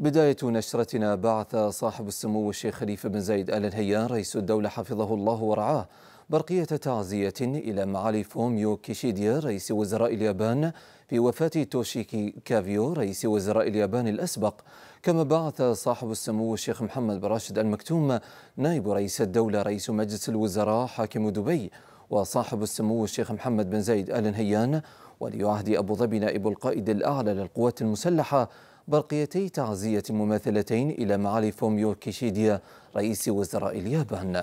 بداية نشرتنا بعث صاحب السمو الشيخ خليفة بن زايد آل نهيان رئيس الدولة حفظه الله ورعاه برقية تعزية إلى معالي فوميو كيشيديا رئيس وزراء اليابان في وفاة توشيكي كافيو رئيس وزراء اليابان الأسبق كما بعث صاحب السمو الشيخ محمد بن راشد المكتوم نائب رئيس الدولة رئيس مجلس الوزراء حاكم دبي وصاحب السمو الشيخ محمد بن زايد آل نهيان ولي عهد أبو ظبي نائب القائد الأعلى للقوات المسلحة برقيتي تعزية مماثلتين إلى معالي فوميو كيشيديا رئيس وزراء اليابان